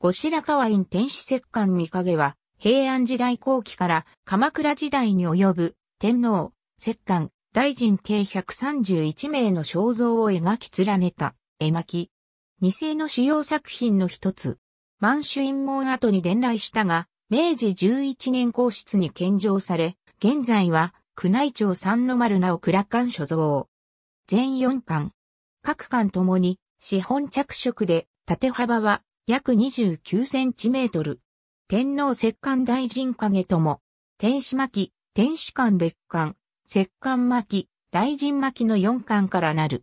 後白河院天使摂関御影は、平安時代後期から鎌倉時代に及ぶ天皇、摂関、大臣計131名の肖像を描き連ねた絵巻。二世の主要作品の一つ。満州陰門後に伝来したが、明治11年皇室に献上され、現在は宮内庁三の丸名を倉館所蔵。全四巻。各巻ともに資本着色で縦幅は約29センチメートル。天皇摂関大臣影とも、天使巻、天使館別館、摂関巻、大臣巻の4巻からなる。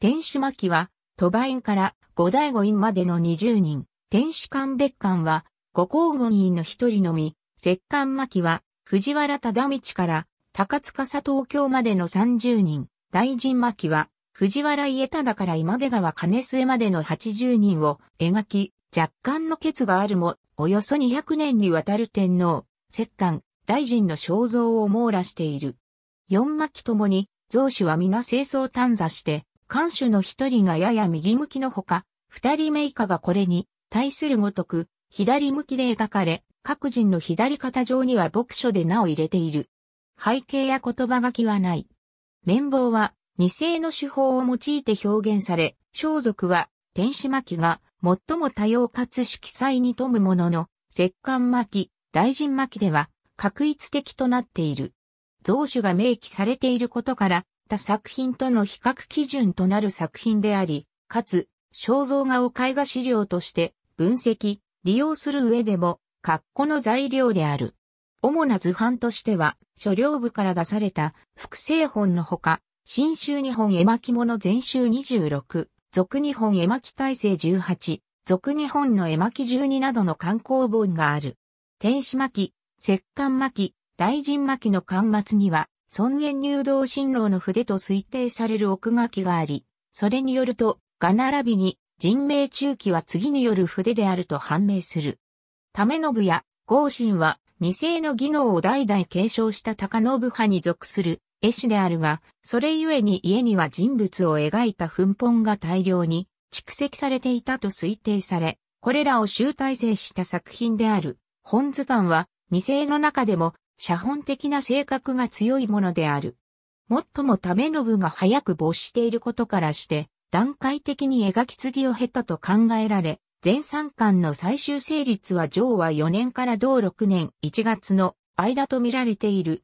天使巻は、都馬院から五大五院までの20人、天使館別館は、五皇軍院の一人のみ、摂関巻は、藤原忠道から、高塚佐東京までの30人、大臣巻は、藤原家忠から今出川金末までの80人を描き、若干の欠があるも、およそ200年にわたる天皇、摂関、大臣の肖像を網羅している。四巻ともに、造主は皆清掃短座して、官守の一人がやや右向きのほか、二人目以下がこれに、対するごとく、左向きで描かれ、各人の左肩上には牧書で名を入れている。背景や言葉書きはない。綿棒は、二世の手法を用いて表現され、装束は天使巻が最も多様かつ色彩に富むものの、石棺巻、大臣巻では、確一的となっている。造種が明記されていることから、他作品との比較基準となる作品であり、かつ、肖像画を絵画資料として分析、利用する上でも、格好の材料である。主な図版としては、書料部から出された複製本のほか、新州日本絵巻物全集26、俗日本絵巻大成18、俗日本の絵巻12などの観光本がある。天使巻、石棺巻、大臣巻の巻末には、尊厳入道新郎の筆と推定される奥書きがあり、それによると、が並びに、人命中期は次による筆であると判明する。為信や、合心は、二世の技能を代々継承した高信派に属する絵師であるが、それゆえに家には人物を描いた噴本が大量に蓄積されていたと推定され、これらを集大成した作品である、本図鑑は、二世の中でも、写本的な性格が強いものである。もっとも為信が早く没していることからして、段階的に描き継ぎを経たと考えられ、全3巻の最終成立は上は4年から同6年1月の間と見られている。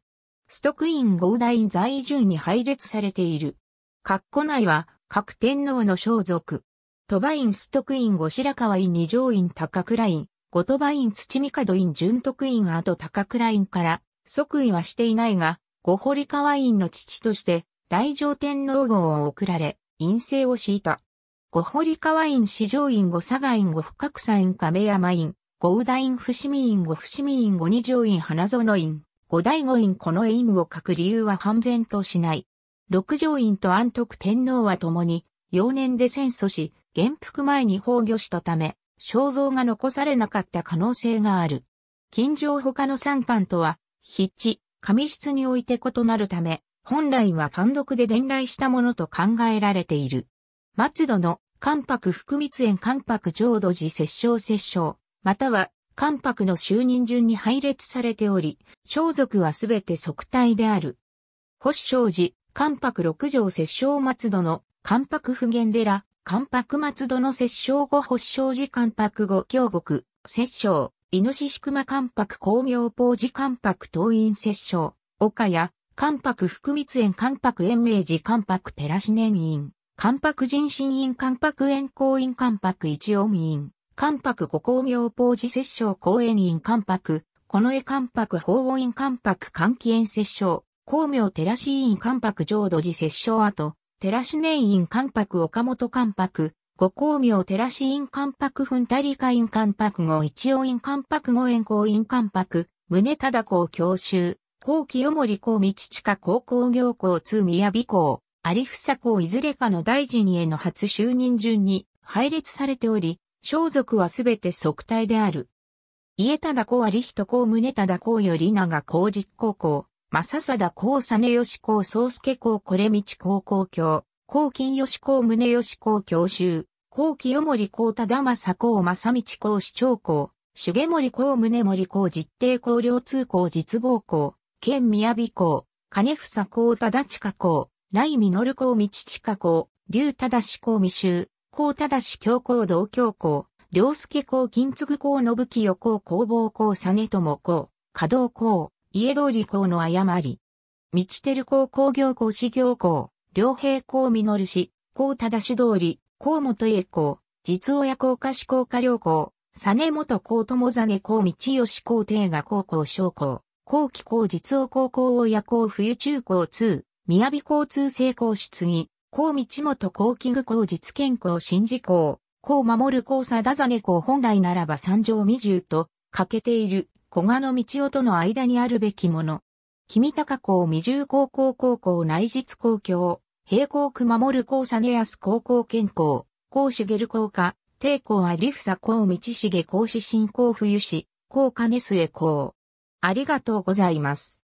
ストクインイン在住に配列されている。括弧内は各天皇の装束。鳥羽院ストクインカ白イ院二条院高倉院、後鳥羽院土門院純徳院後高倉院から即位はしていないが、カ堀川院の父として大乗天皇号を贈られ、院政を敷いた。カ堀川院四条院後佐賀院ゴ深草院亀山院、後宇田院伏見院後伏見院後二条院花園院。五代五院この院を書く理由は判然としない。六条院と安徳天皇は共に、幼年で戦争し、元服前に崩御したため、肖像が残されなかった可能性がある。近城他の三巻とは、筆致、紙質において異なるため、本来は単独で伝来したものと考えられている。松戸の関白福密園関白浄土寺摂政摂政、または関白の就任順に配列されており、装束はすべて即体である。保守商事、関白六条摂政松戸の、関白普賢寺、関白松戸の摂政後保守商事関白後京国、摂政、猪ノシシ関白光明法寺関白東院摂政、岡谷、関白福光園関白延明寺関白寺四年院、関白人心院関白園公院関白一音院、関白五光明法寺摂政公園院関白、この絵関白法王院関白換気園摂政、公明寺市院関白浄土寺摂政跡、寺市年院関白岡本関白、五公明寺市院関白墳たりか院関白五一応院関白五園公院関白、宗忠公教習、後清盛公道近高校行校通宮美公、有房公いずれかの大臣への初就任順に配列されており、装束はすべて即体である。家忠公は有人公宗忠公より長公実公公、正貞公実吉公宗介公これ道公公教、公金吉公宗吉公教習、公清盛公忠正公正道公市長公、重盛公宗盛公実定公領通公実望公、県宮美公、金房公忠親公、来実公道親公、竜忠公未修、高正教皇同教皇、良介皇金継皇信清公房皇佐実友皇、稼働皇、家通り皇の誤り。道照皇工業皇私業皇、良平公実氏、公正し通り、皇本家皇、実親皇家志皇家良佐実元皇友真皇道義皇帝が皇皇将皇、皇期皇実王皇皇親皇冬中皇通、尾皇通成公質疑。高道元高ング高実健康新事項、高守る高貞真公本来ならば三条未重と、欠けている、古賀の道夫との間にあるべきもの。君高校未重高校高校内実公共、平行区守る高根康高校健康、高茂高科、帝校ありふさ高道重高志新高冬市、高金末高。ありがとうございます。